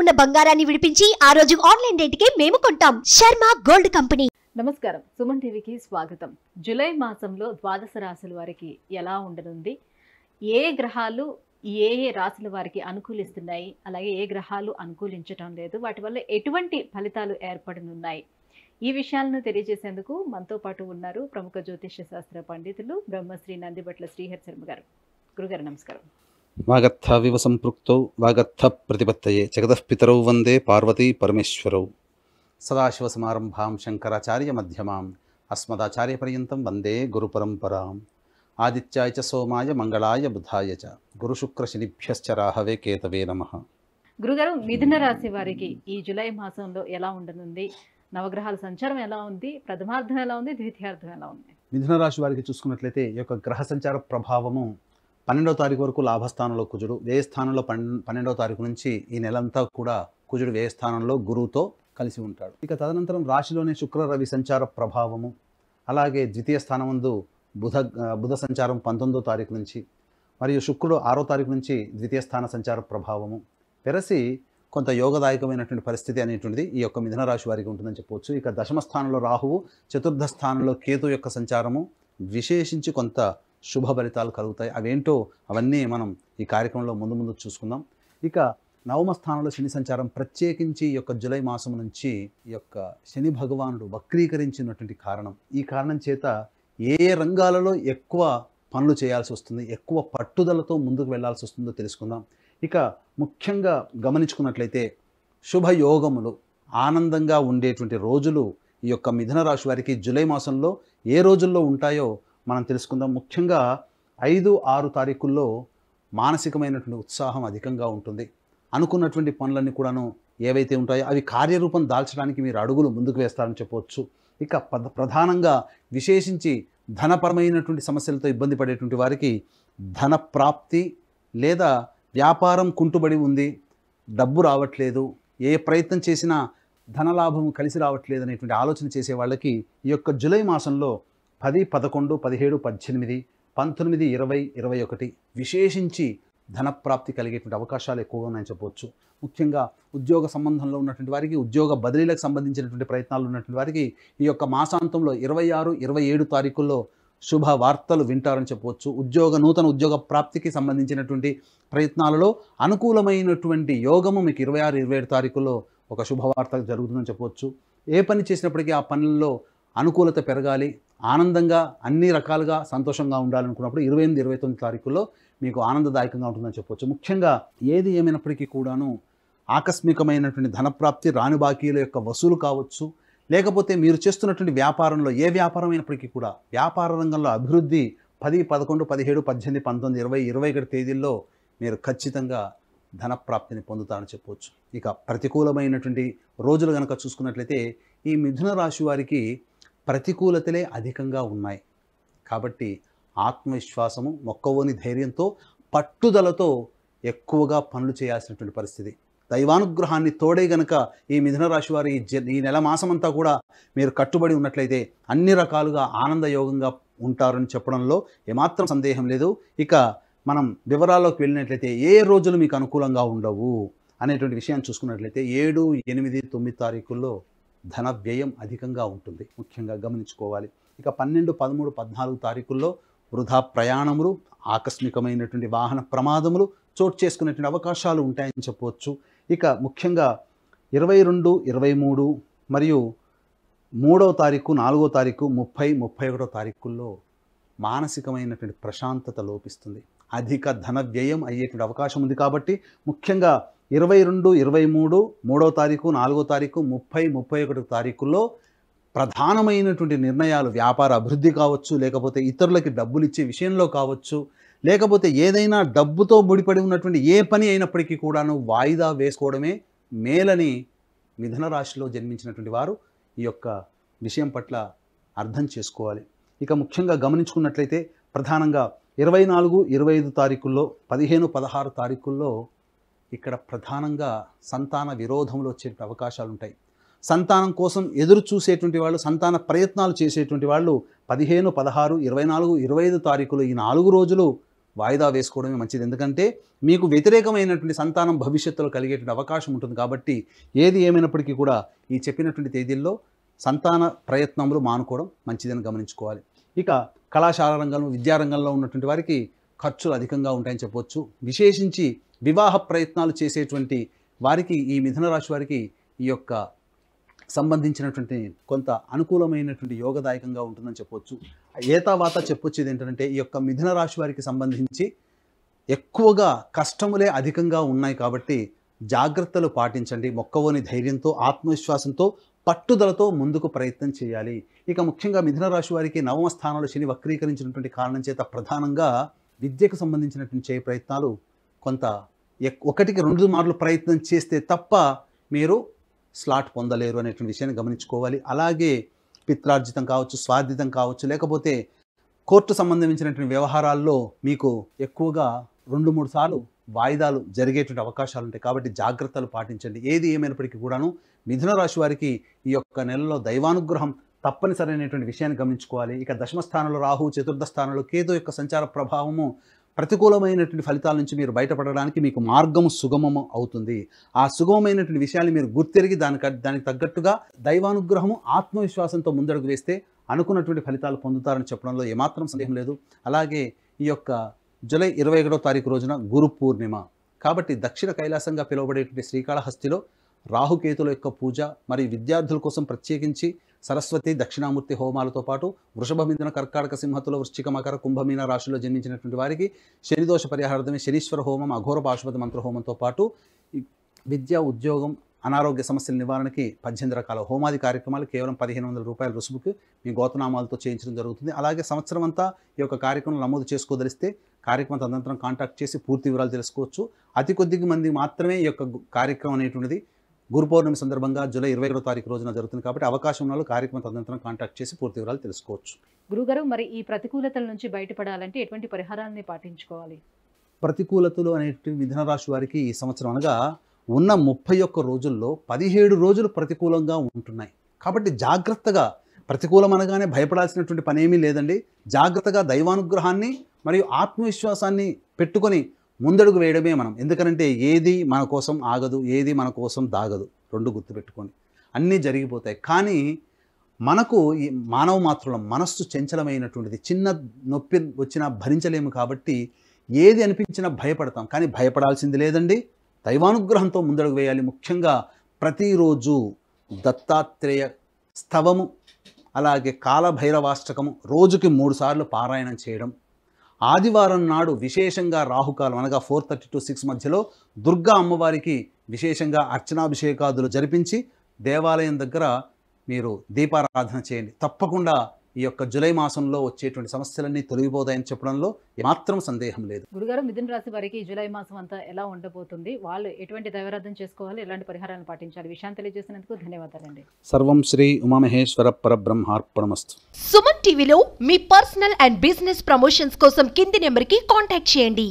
ఉన్న బంగారాన్ని విడిపించి ఆ రోజు ఆన్లైన్ రేటుకే మేము కొంటాం శర్మ గోల్డ్ కంపెనీ నమస్కారం సుమన్ టీవీకి స్వాగతం జులై మాసంలో ద్వాదశ రాశుల వారికి ఎలా ఉండనుంది ఏ గ్రహాలు ఏ ఏ రాశుల వారికి అనుకూలిస్తున్నాయి అలాగే ఏ గ్రహాలు అనుకూలించడం లేదు వాటి వల్ల ఎటువంటి ఫలితాలు ఏర్పడనున్నాయి ఈ విషయాలను తెలియజేసేందుకు మనతో పాటు ఉన్నారు ప్రముఖ జ్యోతిష్య శాస్త్ర పండితులు బ్రహ్మశ్రీ నందిబట్ల శ్రీహర్ శర్మ గారు గురుగారు నమస్కారం వాగర్థవివ సంపృక్తౌ వాగర్థ ప్రతిపత్తయే జగదఃపితరౌ వందే పార్వతీ పరమేశ్వరౌ సదాశివసమారంభాం శంకరాచార్య మధ్యమాం అస్మదాచార్యపర్యంతం వందే గురుపరంపరాం ఆదిత్యాయ చ సోమాయ మంగళాయ బుధాయ చ గురుశుక్రశనిభ్యశ్చ రాహవే కేతవే నమ గురుగారు మిథున రాశి వారికి ఈ జులై మాసంలో ఎలా ఉండనుంది నవగ్రహాల సంచారం ఎలా ఉంది ప్రథమార్థం ఎలా ఉంది ద్వితీయార్థం ఎలా ఉంది మిథున రాశి వారికి చూసుకున్నట్లయితే ఈ యొక్క గ్రహ సంచార ప్రభావము పన్నెండవ తారీఖు వరకు లాభస్థానంలో కుజుడు వ్యయస్థానంలో పన్ పన్నెండవ తారీఖు నుంచి ఈ నెలంతా కూడా కుజుడు వ్యయస్థానంలో గురువుతో కలిసి ఉంటాడు ఇక తదనంతరం రాశిలోనే శుక్ర రవి సంచార ప్రభావము అలాగే ద్వితీయ ముందు బుధ బుధ సంచారం పంతొమ్మిదో తారీఖు నుంచి మరియు శుక్రుడు ఆరో తారీఖు నుంచి ద్వితీయ స్థాన సంచార ప్రభావము పెరసి కొంత యోగదాయకమైనటువంటి పరిస్థితి అనేటువంటిది ఈ యొక్క మిథున రాశి వారికి ఉంటుందని చెప్పవచ్చు ఇక దశమ స్థానంలో రాహువు చతుర్థ స్థానంలో కేతు యొక్క సంచారము విశేషించి కొంత శుభ ఫలితాలు కలుగుతాయి అవేంటో అవన్నీ మనం ఈ కార్యక్రమంలో ముందు ముందు చూసుకుందాం ఇక నవమ స్థానంలో శని సంచారం ప్రత్యేకించి ఈ యొక్క జులై మాసం నుంచి ఈ యొక్క శని భగవానుడు వక్రీకరించినటువంటి కారణం ఈ కారణం చేత ఏ రంగాలలో ఎక్కువ పనులు చేయాల్సి వస్తుంది ఎక్కువ పట్టుదలతో ముందుకు వెళ్లాల్సి వస్తుందో తెలుసుకుందాం ఇక ముఖ్యంగా గమనించుకున్నట్లయితే శుభయోగములు ఆనందంగా ఉండేటువంటి రోజులు ఈ యొక్క మిథున రాశి వారికి జులై మాసంలో ఏ రోజుల్లో ఉంటాయో మనం తెలుసుకుందాం ముఖ్యంగా ఐదు ఆరు తారీఖుల్లో మానసికమైనటువంటి ఉత్సాహం అధికంగా ఉంటుంది అనుకున్నటువంటి పనులన్నీ కూడాను ఏవైతే ఉంటాయో అవి కార్యరూపం దాల్చడానికి మీరు అడుగులు ముందుకు వేస్తారని చెప్పవచ్చు ఇక ప్రధానంగా విశేషించి ధనపరమైనటువంటి సమస్యలతో ఇబ్బంది పడేటువంటి వారికి ధన ప్రాప్తి లేదా వ్యాపారం కుంటుబడి ఉంది డబ్బు రావట్లేదు ఏ ప్రయత్నం చేసినా ధనలాభం కలిసి రావట్లేదు అనేటువంటి ఆలోచన చేసే వాళ్ళకి ఈ యొక్క జూలై మాసంలో పది పదకొండు పదిహేడు పద్దెనిమిది పంతొమ్మిది ఇరవై ఇరవై ఒకటి విశేషించి ధనప్రాప్తి కలిగేటువంటి అవకాశాలు ఎక్కువగా ఉన్నాయని చెప్పవచ్చు ముఖ్యంగా ఉద్యోగ సంబంధంలో ఉన్నటువంటి వారికి ఉద్యోగ బదిలీలకు సంబంధించినటువంటి ప్రయత్నాలు ఉన్నటువంటి వారికి ఈ యొక్క మాసాంతంలో ఇరవై ఆరు ఇరవై ఏడు తారీఖుల్లో శుభ వార్తలు వింటారని చెప్పవచ్చు ఉద్యోగ నూతన ఉద్యోగ ప్రాప్తికి సంబంధించినటువంటి ప్రయత్నాలలో అనుకూలమైనటువంటి యోగము మీకు ఇరవై ఆరు ఇరవై ఏడు తారీఖుల్లో ఒక శుభవార్త జరుగుతుందని చెప్పవచ్చు ఏ పని చేసినప్పటికీ ఆ పనుల్లో అనుకూలత పెరగాలి ఆనందంగా అన్ని రకాలుగా సంతోషంగా ఉండాలనుకున్నప్పుడు ఇరవై ఎనిమిది ఇరవై తొమ్మిది తారీఖుల్లో మీకు ఆనందదాయకంగా ఉంటుందని చెప్పవచ్చు ముఖ్యంగా ఏది ఏమైనప్పటికీ కూడాను ఆకస్మికమైనటువంటి ధనప్రాప్తి రాని బాకీల యొక్క వసూలు కావచ్చు లేకపోతే మీరు చేస్తున్నటువంటి వ్యాపారంలో ఏ వ్యాపారమైనప్పటికీ కూడా వ్యాపార రంగంలో అభివృద్ధి పది పదకొండు పదిహేడు పద్దెనిమిది పంతొమ్మిది ఇరవై ఇరవై ఒకటి తేదీల్లో మీరు ఖచ్చితంగా ధనప్రాప్తిని పొందుతారని చెప్పవచ్చు ఇక ప్రతికూలమైనటువంటి రోజులు కనుక చూసుకున్నట్లయితే ఈ మిథున రాశి వారికి ప్రతికూలతలే అధికంగా ఉన్నాయి కాబట్టి ఆత్మవిశ్వాసము మొక్కవోని ధైర్యంతో పట్టుదలతో ఎక్కువగా పనులు చేయాల్సినటువంటి పరిస్థితి దైవానుగ్రహాన్ని తోడే గనక ఈ మిథున రాశి వారి ఈ నెల మాసమంతా కూడా మీరు కట్టుబడి ఉన్నట్లయితే అన్ని రకాలుగా ఆనందయోగంగా ఉంటారని చెప్పడంలో ఏమాత్రం సందేహం లేదు ఇక మనం వివరాల్లోకి వెళ్ళినట్లయితే ఏ రోజులు మీకు అనుకూలంగా ఉండవు అనేటువంటి విషయాన్ని చూసుకున్నట్లయితే ఏడు ఎనిమిది తొమ్మిది తారీఖుల్లో ధన వ్యయం అధికంగా ఉంటుంది ముఖ్యంగా గమనించుకోవాలి ఇక పన్నెండు పదమూడు పద్నాలుగు తారీఖుల్లో వృధా ప్రయాణములు ఆకస్మికమైనటువంటి వాహన ప్రమాదములు చోటు చేసుకునేటువంటి అవకాశాలు ఉంటాయని చెప్పవచ్చు ఇక ముఖ్యంగా ఇరవై రెండు ఇరవై మూడు మరియు మూడవ తారీఖు నాలుగో తారీఖు ముప్పై ముప్పై ఒకటో తారీఖుల్లో మానసికమైనటువంటి ప్రశాంతత లోపిస్తుంది అధిక ధన వ్యయం అయ్యేటువంటి అవకాశం ఉంది కాబట్టి ముఖ్యంగా ఇరవై రెండు ఇరవై మూడు మూడో తారీఖు నాలుగో తారీఖు ముప్పై ముప్పై ఒకటి తారీఖుల్లో ప్రధానమైనటువంటి నిర్ణయాలు వ్యాపార అభివృద్ధి కావచ్చు లేకపోతే ఇతరులకి డబ్బులు ఇచ్చే విషయంలో కావచ్చు లేకపోతే ఏదైనా డబ్బుతో ముడిపడి ఉన్నటువంటి ఏ పని అయినప్పటికీ కూడాను వాయిదా వేసుకోవడమే మేలని మిథున రాశిలో జన్మించినటువంటి వారు ఈ యొక్క విషయం పట్ల అర్థం చేసుకోవాలి ఇక ముఖ్యంగా గమనించుకున్నట్లయితే ప్రధానంగా ఇరవై నాలుగు ఇరవై ఐదు తారీఖుల్లో పదిహేను పదహారు తారీఖుల్లో ఇక్కడ ప్రధానంగా సంతాన విరోధంలో వచ్చే అవకాశాలు ఉంటాయి సంతానం కోసం ఎదురు చూసేటువంటి వాళ్ళు సంతాన ప్రయత్నాలు చేసేటువంటి వాళ్ళు పదిహేను పదహారు ఇరవై నాలుగు ఇరవై ఐదు తారీఖులు ఈ నాలుగు రోజులు వాయిదా వేసుకోవడమే మంచిది ఎందుకంటే మీకు వ్యతిరేకమైనటువంటి సంతానం భవిష్యత్తులో కలిగేటువంటి అవకాశం ఉంటుంది కాబట్టి ఏది ఏమైనప్పటికీ కూడా ఈ చెప్పినటువంటి తేదీల్లో సంతాన ప్రయత్నములు మానుకోవడం మంచిదని గమనించుకోవాలి ఇక కళాశాల రంగంలో విద్యారంగంలో ఉన్నటువంటి వారికి ఖర్చులు అధికంగా ఉంటాయని చెప్పవచ్చు విశేషించి వివాహ ప్రయత్నాలు చేసేటువంటి వారికి ఈ మిథున రాశి వారికి ఈ యొక్క సంబంధించినటువంటి కొంత అనుకూలమైనటువంటి యోగదాయకంగా ఉంటుందని చెప్పొచ్చు ఏతావాత చెప్పొచ్చేది ఏంటంటే ఈ యొక్క మిథున రాశి వారికి సంబంధించి ఎక్కువగా కష్టములే అధికంగా ఉన్నాయి కాబట్టి జాగ్రత్తలు పాటించండి మొక్కవోని ధైర్యంతో ఆత్మవిశ్వాసంతో పట్టుదలతో ముందుకు ప్రయత్నం చేయాలి ఇక ముఖ్యంగా మిథున రాశి వారికి నవమ స్థానంలో శని వక్రీకరించినటువంటి కారణం చేత ప్రధానంగా విద్యకు సంబంధించినటువంటి చేయ ప్రయత్నాలు కొంత ఒకటికి రెండు మార్లు ప్రయత్నం చేస్తే తప్ప మీరు స్లాట్ పొందలేరు అనేటువంటి విషయాన్ని గమనించుకోవాలి అలాగే పిత్రార్జితం కావచ్చు స్వార్థితం కావచ్చు లేకపోతే కోర్టు సంబంధించినటువంటి వ్యవహారాల్లో మీకు ఎక్కువగా రెండు మూడు సార్లు వాయిదాలు జరిగేటువంటి అవకాశాలు ఉంటాయి కాబట్టి జాగ్రత్తలు పాటించండి ఏది ఏమైనప్పటికీ కూడాను మిథున రాశి వారికి ఈ యొక్క నెలలో దైవానుగ్రహం తప్పనిసరి అనేటువంటి విషయాన్ని గమనించుకోవాలి ఇక దశమ స్థానంలో రాహు చతుర్థ స్థానంలో కేతు యొక్క సంచార ప్రభావము ప్రతికూలమైనటువంటి ఫలితాల నుంచి మీరు బయటపడడానికి మీకు మార్గం సుగమం అవుతుంది ఆ సుగమమైనటువంటి విషయాన్ని మీరు గుర్తిరిగి దానికి దానికి తగ్గట్టుగా దైవానుగ్రహము ఆత్మవిశ్వాసంతో ముందడుగు వేస్తే అనుకున్నటువంటి ఫలితాలు పొందుతారని చెప్పడంలో ఏమాత్రం సందేహం లేదు అలాగే ఈ యొక్క జూలై ఇరవై ఒకటో తారీఖు రోజున గురు పూర్ణిమ కాబట్టి దక్షిణ కైలాసంగా పిలువబడేటువంటి శ్రీకాళహస్తిలో రాహుకేతుల యొక్క పూజ మరియు విద్యార్థుల కోసం ప్రత్యేకించి సరస్వతి దక్షిణామూర్తి హోమాలతో పాటు వృషభమిందున కర్కాటక సింహతుల వృశ్చిక మకర కుంభమీన రాశిలో జన్మించినటువంటి వారికి శనిదోష పరిహారదమే శనీశ్వర హోమం అఘోర పాశుపతి మంత్ర హోమంతో పాటు విద్య ఉద్యోగం అనారోగ్య సమస్యల నివారణకి పద్దెనిమిది రకాల హోమాది కార్యక్రమాలు కేవలం పదిహేను వందల రూపాయల రుసుముకి మీ గోతనామాలతో చేయించడం జరుగుతుంది అలాగే సంవత్సరం అంతా ఈ యొక్క కార్యక్రమం నమోదు చేసుకోదలిస్తే కార్యక్రమం తదనంతరం కాంటాక్ట్ చేసి పూర్తి వివరాలు తెలుసుకోవచ్చు అతి కొద్దిగా మంది మాత్రమే ఈ యొక్క కార్యక్రమం అనేటువంటిది గురు పౌర్ణమి సందర్భంగా జూలై ఇరవై ఒకటో తారీఖు రోజున జరుగుతుంది కాబట్టి అవకాశం ఉన్న కార్యక్రమం తదనంతరం కాంటాక్ట్ చేసి పూర్తి వివరాలు తెలుసుకోవచ్చు గురుగారు మరి ఈ ప్రతికూలతల నుంచి బయటపడాలంటే ఎటువంటి పరిహారాన్ని పాటించుకోవాలి ప్రతికూలతలు అనేటువంటి మిథున రాశి వారికి ఈ సంవత్సరం అనగా ఉన్న ముప్పై ఒక్క రోజుల్లో పదిహేడు రోజులు ప్రతికూలంగా ఉంటున్నాయి కాబట్టి జాగ్రత్తగా ప్రతికూలం అనగానే భయపడాల్సినటువంటి పనేమీ లేదండి జాగ్రత్తగా దైవానుగ్రహాన్ని మరియు ఆత్మవిశ్వాసాన్ని పెట్టుకొని ముందడుగు వేయడమే మనం ఎందుకంటే ఏది మన కోసం ఆగదు ఏది మన కోసం దాగదు రెండు గుర్తుపెట్టుకొని అన్నీ జరిగిపోతాయి కానీ మనకు ఈ మానవ మాత్రుల మనస్సు చంచలమైనటువంటిది చిన్న నొప్పి వచ్చినా భరించలేము కాబట్టి ఏది అనిపించినా భయపడతాం కానీ భయపడాల్సింది లేదండి దైవానుగ్రహంతో ముందడుగు వేయాలి ముఖ్యంగా ప్రతిరోజు దత్తాత్రేయ స్తవము అలాగే కాలభైరవాష్టకము రోజుకి మూడుసార్లు పారాయణం చేయడం ఆదివారం నాడు విశేషంగా రాహుకాలం అనగా ఫోర్ థర్టీ టు సిక్స్ మధ్యలో దుర్గా అమ్మవారికి విశేషంగా అర్చనాభిషేకాదులు జరిపించి దేవాలయం దగ్గర మీరు దీపారాధన చేయండి తప్పకుండా ఈ యొక్క జులై మాసంలో వచ్చేటువంటి సమస్యలన్నీ తొలగిపోతాయని చెప్పడంలో మాత్రం సందేహం లేదు గురుగారు మిథున రాశి వారికి జులై మాసం అంతా ఎలా ఉండబోతుంది వాళ్ళు ఎటువంటి దైవరాధం చేసుకోవాలి ఎలాంటి పరిహారాలను పాటించాలి విషయాన్ని తెలియజేసినందుకు ధన్యవాదాలండి సర్వం శ్రీ ఉమామహేశ్వర పరబ్రహ్మార్పణమస్తు సుమన్ టీవీలో మీ పర్సనల్ అండ్ బిజినెస్ ప్రమోషన్స్ కోసం కింది నెంబర్ కి కాంటాక్ట్ చేయండి